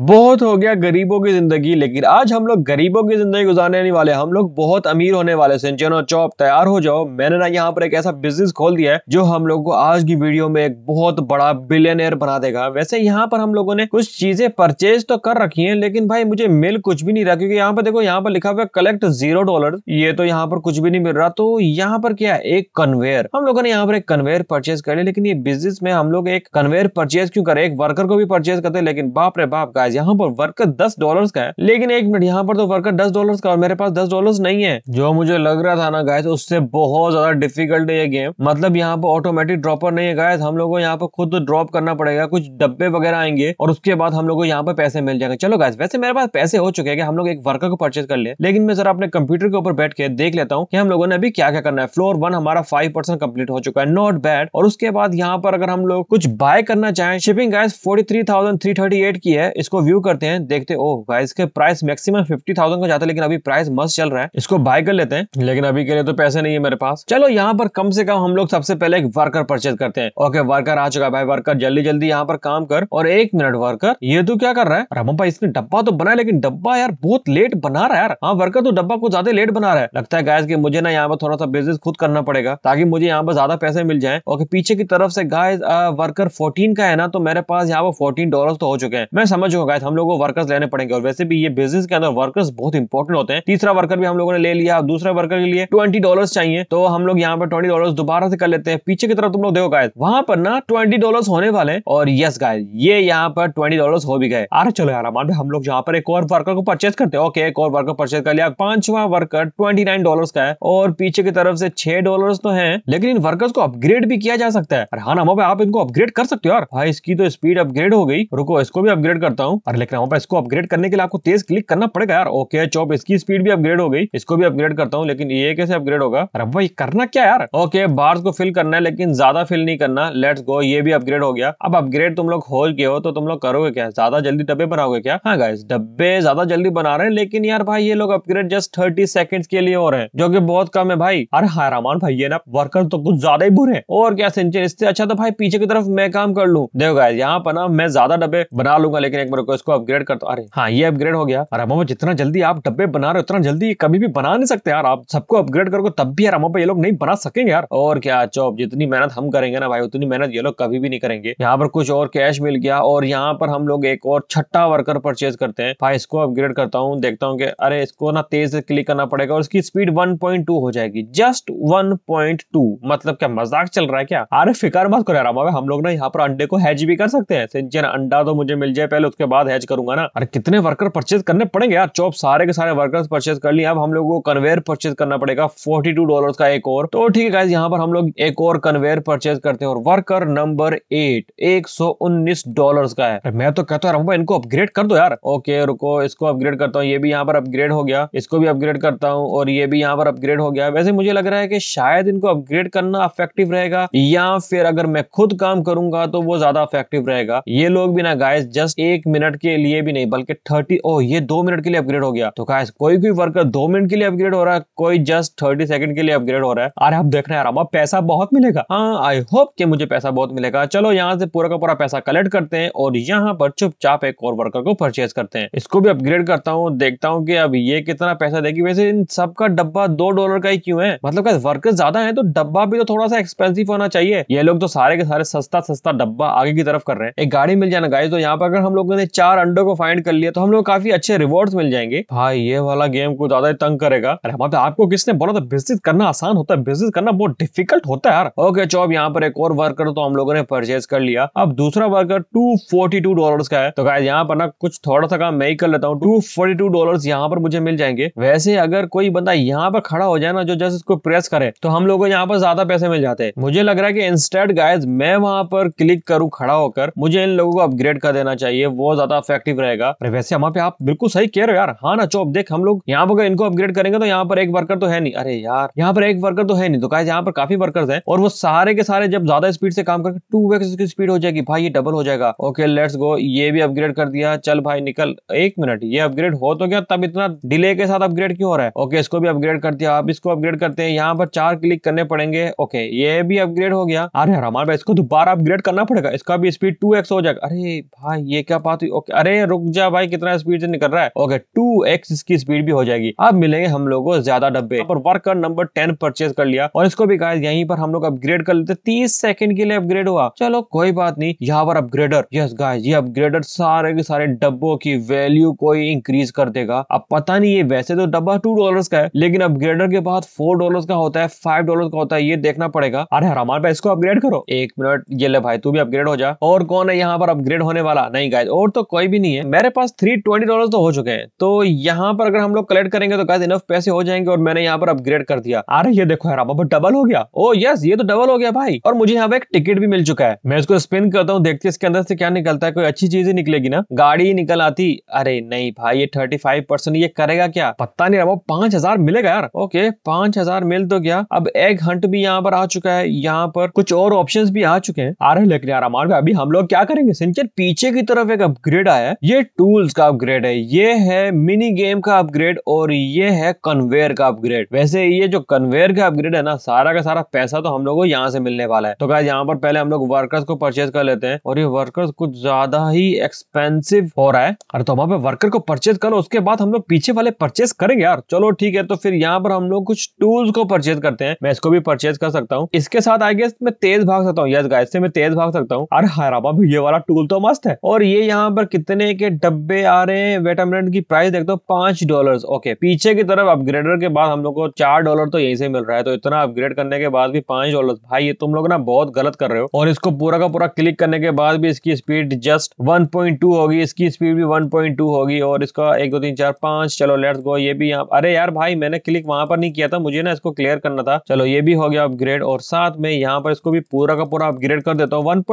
बहुत हो गया गरीबों की जिंदगी लेकिन आज हम लोग गरीबों की जिंदगी गुजारने नहीं वाले हम लोग बहुत अमीर होने वाले से चौप तैयार हो जाओ मैंने ना यहाँ पर एक ऐसा बिजनेस खोल दिया है जो हम लोग को आज की वीडियो में एक बहुत बड़ा बिलियनियर बना देगा वैसे यहाँ पर हम लोगों ने कुछ चीजें परचेज तो कर रखी है लेकिन भाई मुझे मिल कुछ भी नहीं रहा क्योंकि यहाँ पर देखो यहाँ पर लिखा हुआ कलेक्ट जीरो डॉलर ये तो यहाँ पर कुछ भी नहीं मिल रहा तो यहाँ पर क्या है एक कन्वेयर हम लोगों ने यहाँ पर एक कन्वेयर परचेज कर लिया लेकिन ये बिजनेस में हम लोग एक कन्वेयर परचेज क्यों करे एक वर्कर को भी परचेज करते लेकिन बाप रे बाप गाइस यहाँ पर वर्कर दस डॉलर का है लेकिन एक मिनट यहाँ पर तो वर्कर दस डॉलर का और मेरे पास दस डॉलर नहीं है जो मुझे लग रहा था ना गायस उससे बहुत ज्यादा डिफिकल्ट है ये गेम मतलब यहाँ पर ऑटोमेटिक ड्रॉपर नहीं है गायस हम लोग को यहाँ पर खुद ड्रॉप करना पड़ेगा कुछ डब्बे वगैरह आएंगे और उसके बाद हम लोग को यहाँ पर पैसे मिल जाएंगे चलो गाइस वैसे मेरे पास पैसे हो चुके हैं कि हम लोग एक वर्कर को परचेज कर ले लेकिन मैं जरा अपने कंप्यूटर के ऊपर बैठ के देख लेता हूँ कि हम लोगों ने अभी क्या क्या करना है फ्लोर वन हमारा फाइव परसेंट कम्प्लीट हो चुका है नॉट बैड और उसके बाद यहाँ पर अगर हम लोग कुछ बाय करना चाहें shipping gas forty three thousand three thirty eight की है इसको इसको व्यू करते हैं देखते ओ गाइस के प्राइस मैक्सिमम फिफ्टी थाउजेंड का जाता है लेकिन अभी प्राइस मस्त चल रहा है इसको बाय कर लेते हैं लेकिन अभी के लिए तो पैसे नहीं है मेरे पास चलो यहाँ पर कम से कम हम लोग सबसे पहले एक वर्कर परचेज करते हैं ओके वर्कर आ चुका भाई वर्कर जल्दी जल्दी यहाँ पर काम कर और एक मिनट वर्कर ये तो क्या कर रहा है रमन भाई इसने डब्बा तो बनाया लेकिन डब्बा यार बहुत लेट बना रहा है यार हाँ वर्कर तो डब्बा को ज्यादा लेट बना रहा है लगता है गाइस की मुझे ना यहाँ पर थोड़ा सा बिजनेस खुद करना पड़ेगा ताकि मुझे यहाँ पर ज्यादा पैसे मिल जाए ओके पीछे की तरफ से गाइस वर्कर फोर्टीन का है ना तो मेरे पास यहाँ पर फोर्टीन डॉलर तो हो चुके हैं मैं समझ हो गाइस हम लोग को वर्कर्स लेने पड़ेंगे और वैसे भी ये बिजनेस के अंदर वर्कर्स बहुत इंपॉर्टेंट होते हैं तीसरा वर्कर भी हम लोगों ने ले लिया दूसरा वर्कर के लिए ट्वेंटी डॉलर चाहिए तो हम लोग यहाँ पर ट्वेंटी डॉलर दोबारा से कर लेते हैं पीछे की तरफ तुम लोग देखो गाय वहां पर ना ट्वेंटी डॉलर होने वाले और यस गाय ये यहाँ पर ट्वेंटी डॉलर हो भी गए अरे चलो यार मान हम लोग यहाँ पर एक और वर्कर को परचेज करते हैं ओके एक और वर्कर परचेज कर लिया पांचवा वर्कर ट्वेंटी नाइन डॉलर का है और पीछे की तरफ से छह डॉलर तो है लेकिन इन वर्कर्स को अपग्रेड भी किया जा सकता है हाँ ना आप इनको अपग्रेड कर सकते हो यार भाई इसकी तो स्पीड अपग्रेड हो गई रुको इसको भी अपग्रेड करता हूँ हूँ और लिख रहा हूँ इसको अपग्रेड करने के लिए आपको तेज क्लिक करना पड़ेगा यार ओके चौप इसकी स्पीड भी अपग्रेड हो गई इसको भी अपग्रेड करता हूँ लेकिन ये कैसे अपग्रेड होगा अरे भाई करना क्या यार ओके बार्स को फिल करना है लेकिन ज्यादा फिल नहीं करना लेट्स गो ये भी अपग्रेड हो गया अब अपग्रेड तुम लोग होल के हो तो तुम लोग करोगे क्या ज्यादा जल्दी डब्बे बनाओगे क्या हाँ गाइस डब्बे ज्यादा जल्दी बना रहे हैं लेकिन यार भाई ये लोग अपग्रेड जस्ट थर्टी सेकंड के लिए हो रहे हैं जो की बहुत कम है भाई अरे हाँ रामान भाई ये ना वर्कर तो कुछ ज्यादा ही बुरे हैं और क्या सिंचन इससे अच्छा तो भाई पीछे की तरफ मैं काम कर लू देखो गाय यहाँ पर ना मैं ज्यादा डब्बे बना लूंगा लेकिन एक बार रुको इसको अपग्रेड कर दो अरे हाँ ये अपग्रेड हो गया अरे अमो जितना जल्दी आप डब्बे बना रहे हो उतना जल्दी कभी भी बना नहीं सकते यार आप सबको अपग्रेड करोगे तब भी यार अमो ये लोग नहीं बना सकेंगे यार और क्या चौप जितनी मेहनत हम करेंगे ना भाई उतनी मेहनत ये लोग कभी भी नहीं करेंगे यहाँ पर कुछ और कैश मिल गया और यहाँ पर हम लोग एक और छठा वर्कर परचेज करते हैं भाई इसको अपग्रेड करता हूँ देखता हूँ कि अरे इसको ना तेज क्लिक करना पड़ेगा और इसकी स्पीड 1.2 हो जाएगी जस्ट 1.2 मतलब क्या मजाक चल रहा है क्या अरे फिक्र मत करो यार हम लोग ना यहाँ पर अंडे को हैज भी कर सकते हैं सिंचन अंडा तो मुझे मिल जाए पहले उसके बाद हैज करूंगा ना अरे कितने वर्कर परचेज करने पड़ेंगे यार चौप सारे के सारे वर्कर्स परचेज कर लिए अब हम लोग को कन्वेयर परचेज करना पड़ेगा फोर्टी टू डॉलर का एक और तो ठीक है यहाँ पर हम लोग एक और कन्वेयर परचेज करते हैं और वर्कर नंबर एट एक डॉलर का है मैं तो कहता हूँ इनको अपग्रेड कर दो यार ओके रुको इसको अपग्रेड करता हूँ ये भी यहाँ पर अपग्रेड हो गया इसको भी अपग्रेड करता हूँ और ये भी यहाँ पर अपग्रेड हो गया वैसे मुझे लग रहा है कि शायद इनको अपग्रेड करना अफेक्टिव रहेगा या फिर अगर मैं खुद काम करूंगा तो वो ज्यादा अफेक्टिव रहेगा ये लोग भी ना गाय जस्ट एक मिनट मिनट के लिए भी नहीं बल्कि थर्टी ओ ये दो मिनट के लिए अपग्रेड हो गया तो गाइस कोई कोई वर्कर दो मिनट के लिए अपग्रेड हो रहा है कोई जस्ट थर्टी सेकंड के लिए अपग्रेड हो रहा है अरे आप देख रहे हैं यार पैसा बहुत मिलेगा हाँ आई होप कि मुझे पैसा बहुत मिलेगा चलो यहाँ से पूरा का पूरा पैसा कलेक्ट करते हैं और यहाँ पर चुपचाप एक और वर्कर को परचेज करते हैं इसको भी अपग्रेड करता हूँ देखता हूँ की अब ये कितना पैसा देगी वैसे इन सबका डब्बा दो डॉलर का ही क्यों है मतलब वर्कर ज्यादा है तो डब्बा भी तो थोड़ा सा एक्सपेंसिव होना चाहिए ये लोग तो सारे के सारे सस्ता सस्ता डब्बा आगे की तरफ कर रहे हैं एक गाड़ी मिल जाना गाइस तो यहाँ पर अगर हम लोगों ने चार अंडों को फाइंड कर लिया तो हम लोग काफी अच्छे रिवॉर्ड मिल जाएंगे भाई ये वाला गेम को ज्यादा तंग करेगा अरे हमारे आपको किसने बोला था बिजनेस करना आसान होता है बिजनेस करना बहुत डिफिकल्ट होता है यार ओके चौब यहाँ पर एक और वर्कर तो हम लोगों ने परचेज कर लिया अब दूसरा worker two forty two dollar का है तो गाय यहाँ पर ना कुछ थोड़ा सा काम मैं ही कर लेता हूँ टू फोर्टी टू डॉलर यहाँ पर मुझे मिल जाएंगे वैसे अगर कोई बंदा यहाँ पर खड़ा हो जाए ना जो जैसे इसको प्रेस करे तो हम लोगों यहाँ पर ज्यादा पैसे मिल जाते हैं मुझे लग रहा है कि इंस्टेंट गाइज मैं वहां पर क्लिक करूँ खड़ा होकर मुझे इन लोगों को अपग्रेड कर देना चाहिए वो बहुत ज्यादा इफेक्टिव रहेगा अरे वैसे हमारे आप बिल्कुल सही कह रहे हो यार हाँ ना चौब देख हम लोग यहाँ पर इनको अपग्रेड करेंगे तो यहाँ पर एक वर्कर तो है नहीं अरे यार यहाँ पर एक वर्कर तो है नहीं तो कहा यहाँ पर काफी वर्कर्स है और वो सारे के सारे जब ज्यादा स्पीड से काम करके टू वे की स्पीड हो जाएगी भाई ये डबल हो जाएगा ओके लेट्स गो ये भी अपग्रेड कर दिया चल भाई निकल एक मिनट ये अपग्रेड हो तो क्या तब इतना डिले के साथ अपग्रेड क्यों हो रहा है ओके इसको भी अपग्रेड कर दिया आप इसको अपग्रेड करते हैं यहाँ पर चार क्लिक करने पड़ेंगे ओके ये भी अपग्रेड हो गया अरे यार हमारे इसको दोबारा अपग्रेड करना पड़ेगा इसका भी स्पीड टू हो जाएगा अरे भाई ये क्या बात ही ओके अरे रुक जा भाई कितना स्पीड से निकल रहा है ओके टू एक्स इसकी स्पीड भी हो जाएगी अब मिलेंगे हम लोग को ज्यादा डब्बे पर वर्कर नंबर टेन परचेज कर लिया और इसको भी कहा यहीं पर हम लोग अपग्रेड कर लेते तीस सेकंड के लिए अपग्रेड हुआ चलो कोई बात नहीं यहाँ पर अपग्रेडर यस गाइस ये अपग्रेडर सारे के सारे डब्बों की वैल्यू को इंक्रीज कर देगा अब पता नहीं ये वैसे तो डब्बा टू डॉलर का है लेकिन अपग्रेडर के बाद फोर डॉलर का होता है फाइव डॉलर का होता है ये देखना पड़ेगा अरे हमारे पास इसको अपग्रेड करो एक मिनट ये ले भाई तू भी अपग्रेड हो जा और कौन है यहाँ पर अपग्रेड होने वाला नहीं गाय और अमाउंट तो कोई भी नहीं है मेरे पास थ्री ट्वेंटी डॉलर तो हो चुके हैं तो यहाँ पर अगर हम लोग कलेक्ट करेंगे तो गाइस इनफ पैसे हो जाएंगे और मैंने यहाँ पर अपग्रेड कर दिया अरे ये देखो यार अब डबल हो गया ओ oh यस ये तो डबल हो गया भाई और मुझे यहाँ पर एक टिकट भी मिल चुका है मैं इसको स्पिन करता हूँ देखते इसके अंदर से क्या निकलता है कोई अच्छी चीज ही निकलेगी ना गाड़ी ही निकल आती अरे नहीं भाई ये थर्टी फाइव परसेंट ये करेगा क्या पता नहीं रहा पांच हजार मिलेगा यार ओके पांच हजार मिल तो गया अब एग हंट भी यहाँ पर आ चुका है यहाँ पर कुछ और ऑप्शन भी आ चुके हैं आ रहे लेकिन यार हमारे अभी हम लोग क्या करेंगे सिंचर पीछे की तरफ एक अपग्रेड आया है ये टूल्स का अपग्रेड है ये है मिनी गेम का अपग्रेड और ये है कन्वेयर का अपग्रेड वैसे ये जो कन्वेयर का अपग्रेड है ना सारा का सारा पैसा तो हम लोग को यहाँ से मिलने वाला है तो क्या यहाँ पर पहले हम लोग वर्कर्स को परचेज कर लेते हैं और ये वर्कर्स कुछ ज्यादा ही एक्सपेंसिव हो रहा है अरे तो वहां पे वर्कर को परचेज करो उसके बाद हम लोग पीछे वाले परचेज करेंगे यार चलो ठीक है तो फिर यहाँ पर हम लोग कुछ टूल्स को परचेज करते हैं मैं इसको भी परचेज कर सकता हूँ इसके साथ आई गेस मैं तेज भाग सकता हूँ यस गाय से मैं तेज भाग सकता हूँ अरे हरा ये वाला टूल तो मस्त है और ये यहाँ पर कितने के डब्बे आ रहे हैं वेटामिन की प्राइस देख दो पांच डॉलर ओके पीछे की तरफ अपग्रेडर के बाद हम लोग को चार डॉलर तो यहीं से मिल रहा है तो इतना अपग्रेड करने के बाद भी पांच डॉलर भाई ये तुम लोग ना बहुत गलत कर रहे हो और इसको पूरा का पूरा क्लिक करने के बाद भी इसकी स्पीड जस्ट वन होगी इसकी स्पीड भी वन होगी और इसका एक दो तीन चार पांच चलो लेट्स गो ये भी यहाँ अरे यार भाई मैंने क्लिक वहां पर नहीं किया था मुझे ना इसको क्लियर करना था चलो ये भी हो गया अपग्रेड और साथ में यहाँ पर इसको भी पूरा का पूरा अपग्रेड कर देता हूँ वन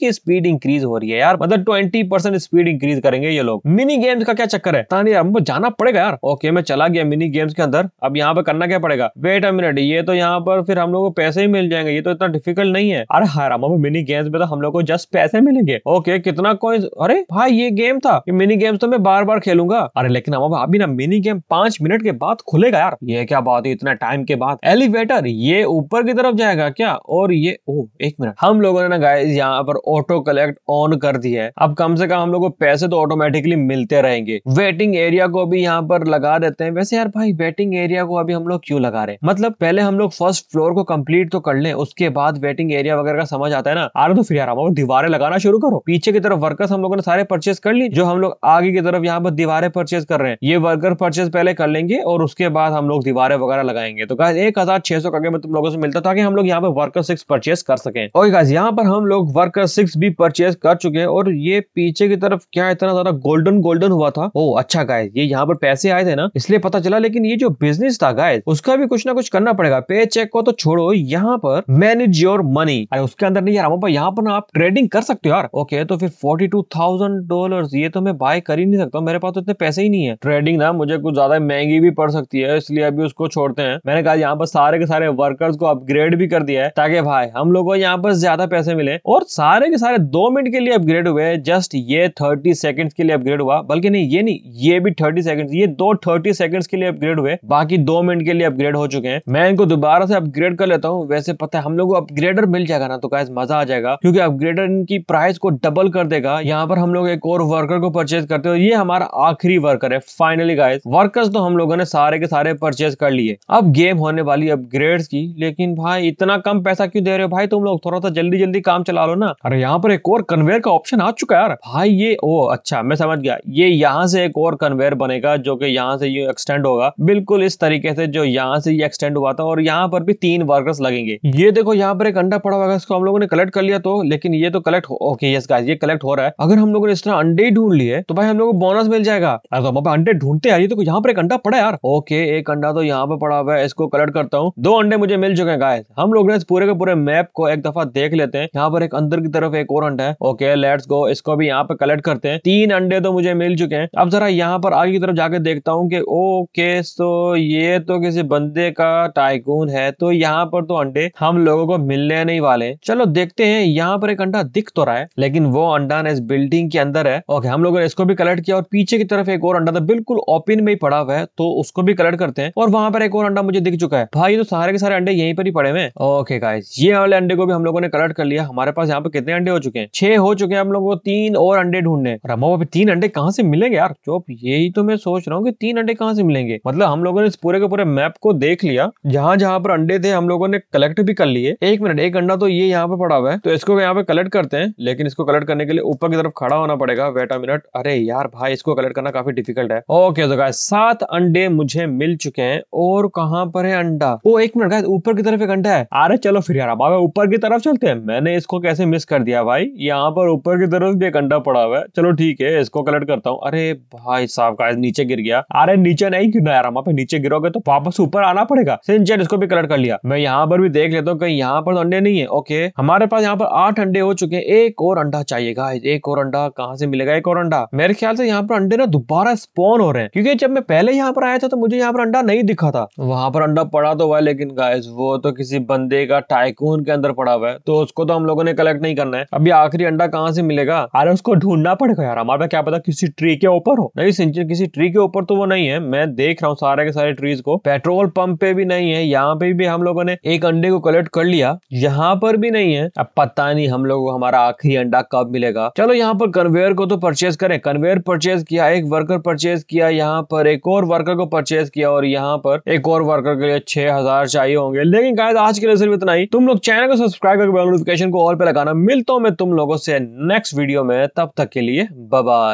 की स्पीड इंक्रीज हो रही है यार मतलब ट्वेंटी परसेंट स्पीड इंक्रीज करेंगे ये लोग मिनी गेम्स का क्या चक्कर है तानी यार जाना पड़ेगा यार ओके मैं चला गया मिनी गेम्स के अंदर अब यहाँ पे करना क्या पड़ेगा वेट अ मिनट ये तो यहाँ पर फिर हम लोग को पैसे ही मिल जाएंगे ये तो इतना डिफिकल्ट नहीं है अरे हरामा मिनी गेम्स में तो हम लोग को जस्ट पैसे मिलेंगे ओके कितना कोई अरे भाई ये गेम था ये मिनी गेम्स तो मैं बार बार खेलूंगा अरे लेकिन हमारा अभी ना मिनी गेम पांच मिनट के बाद खुलेगा यार ये क्या बात है इतना टाइम के बाद एलिवेटर ये ऊपर की तरफ जाएगा क्या और ये ओ एक मिनट हम लोगों ने ना गाय यहाँ पर ऑटो कलेक्ट ऑन कर दिया है अब कम से कम हम लोग को पैसे तो ऑटोमेटिकली मिलते रहेंगे वेटिंग एरिया को भी यहाँ पर लगा देते हैं वैसे यार भाई वेटिंग एरिया को अभी हम लोग क्यों लगा रहे हैं मतलब पहले हम लोग फर्स्ट फ्लोर को कम्प्लीट तो कर ले उसके बाद वेटिंग एरिया वगैरह का समझ आता है ना आ रहा तो फिर यार हम दीवारें लगाना शुरू करो पीछे की तरफ वर्कर्स हम लोगों ने सारे परचेस कर ली जो हम लोग आगे की तरफ यहाँ पर दीवारे परचेस कर रहे हैं ये वर्कर परचेस पहले कर लेंगे और उसके बाद हम लोग दीवारे वगैरह लगाएंगे तो गाइस एक हजार छह सौ करके मैं तुम लोगों से मिलता ताकि हम लोग यहाँ पर वर्कर सिक्स परचेस कर सके और यहाँ पर हम लोग वर्कर सिक्स भी परचेस कर चुके हैं और ये पीछे की तरफ क्या इतना ज्यादा गोल्डन गोल्डन हुआ था ओ अच्छा गाय ये यहाँ पर पैसे आए थे ना इसलिए पता चला लेकिन ये जो बिजनेस था गाय उसका भी कुछ ना कुछ करना पड़ेगा पे चेक को तो छोड़ो यहाँ पर मैनेज योर मनी अरे उसके अंदर नहीं यार पर यहाँ पर ना आप ट्रेडिंग कर सकते हो यार ओके तो फिर फोर्टी टू थाउजेंड डॉलर ये तो मैं बाय कर ही नहीं सकता मेरे पास तो इतने पैसे ही नहीं है ट्रेडिंग ना मुझे कुछ ज्यादा महंगी भी पड़ सकती है इसलिए अभी उसको छोड़ते हैं मैंने कहा यहाँ पर सारे के सारे वर्कर्स को अपग्रेड भी कर दिया है ताकि भाई हम लोग को यहाँ पर ज्यादा पैसे मिले और सारे के सारे दो मिनट के लिए अपग्रेड हुए जस्ट ये ये 30 सेकंड्स के लिए अपग्रेड हुआ बल्कि नहीं ये नहीं ये भी 30 सेकंड्स ये दो 30 सेकंड्स के लिए अपग्रेड हुए बाकी दो मिनट के लिए अपग्रेड हो चुके हैं मैं इनको दोबारा से अपग्रेड कर लेता हूँ वैसे पता है हम लोग को अपग्रेडर मिल जाएगा ना तो गाइज मजा आ जाएगा क्योंकि अपग्रेडर इनकी प्राइस को डबल कर देगा यहाँ पर हम लोग एक और वर्कर को परचेज करते हो ये हमारा आखिरी वर्कर है फाइनली गाइज वर्कर्स तो हम लोगों ने सारे के सारे परचेज कर लिए अब गेम होने वाली अपग्रेड की लेकिन भाई इतना कम पैसा क्यों दे रहे हो भाई तुम लोग थोड़ा सा जल्दी जल्दी काम चला लो ना अरे यहाँ पर एक और कन्वेयर का ऑप्शन आ चुका है यार भाई भाई ये ओ अच्छा मैं समझ गया ये यहाँ से एक और कन्वेयर बनेगा जो कि यहाँ से ये एक्सटेंड होगा बिल्कुल इस तरीके से जो यहाँ से ये एक्सटेंड हुआ था और यहाँ पर भी तीन वर्कर्स लगेंगे ये देखो यहाँ पर एक अंडा पड़ा हुआ इसको हम लोगों ने कलेक्ट कर लिया तो लेकिन ये तो कलेक्ट ओके यस गाइस ये कलेक्ट हो रहा है अगर हम लोगों ने इस तरह अंडे ढूंढ लिए तो भाई हम लोग को बोनस मिल जाएगा अरे तो अंडे ढूंढते हैं ये तो यहाँ पर एक अंडा पड़ा यार ओके एक अंडा तो यहाँ पर पड़ा हुआ है इसको कलेक्ट करता हूँ दो अंडे मुझे मिल चुके हैं गाय हम लोग ने पूरे के पूरे मैप को एक दफा देख लेते हैं यहाँ पर एक अंदर की तरफ एक और अंडा है ओके लेट्स गो इसको भी यहाँ पे पे कलेक्ट करते हैं तीन अंडे तो मुझे मिल चुके हैं अब जरा यहाँ पर आगे की तरफ जाके देखता हूँ कि ओके तो ये तो किसी बंदे का टाइकून है तो यहाँ पर तो अंडे हम लोगों को मिलने नहीं वाले चलो देखते हैं यहाँ पर एक अंडा दिख तो रहा है लेकिन वो अंडा ना इस बिल्डिंग के अंदर है ओके हम लोगों ने इसको भी कलेक्ट किया और पीछे की तरफ एक और अंडा था बिल्कुल ओपन में ही पड़ा हुआ है तो उसको भी कलेक्ट करते हैं और वहां पर एक और अंडा मुझे दिख चुका है भाई तो सारे के सारे अंडे यहीं पर ही पड़े हुए ओके गाइस ये वाले अंडे को भी हम लोगों ने कलेक्ट कर लिया हमारे पास यहाँ पर कितने अंडे हो चुके हैं छह हो चुके हैं हम लोगों को तीन और अंडे ढूंढने और अम्मा पे तीन अंडे कहाँ से मिलेंगे यार चुप यही तो मैं सोच रहा हूँ कि तीन अंडे कहाँ से मिलेंगे मतलब हम लोगों ने इस पूरे के पूरे मैप को देख लिया जहाँ जहाँ पर अंडे थे हम लोगों ने कलेक्ट भी कर लिए एक मिनट एक अंडा तो ये यहाँ पे पड़ा हुआ है तो इसको यहाँ पे कलेक्ट करते हैं लेकिन इसको कलेक्ट करने के लिए ऊपर की तरफ खड़ा होना पड़ेगा वेट अ मिनट अरे यार भाई इसको कलेक्ट करना काफी डिफिकल्ट है ओके तो गाय सात अंडे मुझे मिल चुके हैं और कहाँ पर है अंडा वो एक मिनट गाय ऊपर की तरफ एक अंडा है अरे चलो फिर यार अब ऊपर की तरफ चलते हैं मैंने इसको कैसे मिस कर दिया भाई यहाँ पर ऊपर की तरफ भी एक अंडा पड़ा पड़ा हुआ है चलो ठीक है इसको कलेक्ट करता हूँ अरे भाई साहब का नीचे गिर गया अरे नीचे नहीं गिरना यार वहाँ पे नीचे गिरोगे तो वापस ऊपर आना पड़ेगा सिंचर इसको भी कलेक्ट कर लिया मैं यहाँ पर भी देख लेता हूँ कहीं यहाँ पर तो अंडे नहीं है ओके हमारे पास यहाँ पर आठ अंडे हो चुके हैं एक और अंडा चाहिए एक और अंडा कहाँ से मिलेगा एक और अंडा मेरे ख्याल से यहाँ पर अंडे ना दोबारा स्पोन हो रहे हैं क्योंकि जब मैं पहले यहाँ पर आया था तो मुझे यहाँ पर अंडा नहीं दिखा था वहां पर अंडा पड़ा तो हुआ है लेकिन गाइस वो तो किसी बंदे का टाइकून के अंदर पड़ा हुआ है तो उसको तो हम लोगों ने कलेक्ट नहीं करना है अभी आखिरी अंडा कहाँ से मिलेगा अरे उसको ढूंढना पड़ेगा यार हमारा क्या पता किसी ट्री के ऊपर हो नहीं सिंचन किसी ट्री के ऊपर तो वो नहीं है मैं देख रहा हूँ सारे के सारे ट्रीज को पेट्रोल पंप पे भी नहीं है यहाँ पे भी हम लोगों ने एक अंडे को कलेक्ट कर लिया यहाँ पर भी नहीं है अब पता नहीं हम लोग हमारा आखिरी अंडा कब मिलेगा चलो यहाँ पर कन्वेयर को तो परचेज करें कन्वेयर परचेज किया एक वर्कर परचेज किया यहाँ पर एक और वर्कर को परचेज किया और यहाँ पर एक और वर्कर के लिए छह चाहिए होंगे लेकिन गाय आज के लिए सिर्फ इतना ही तुम लोग चैनल को सब्सक्राइब करके नोटिफिकेशन को ऑल पे लगाना मिलता हूँ मैं तुम लोगों से नेक्स्ट वीडियो में तब तब तक के लिए बाय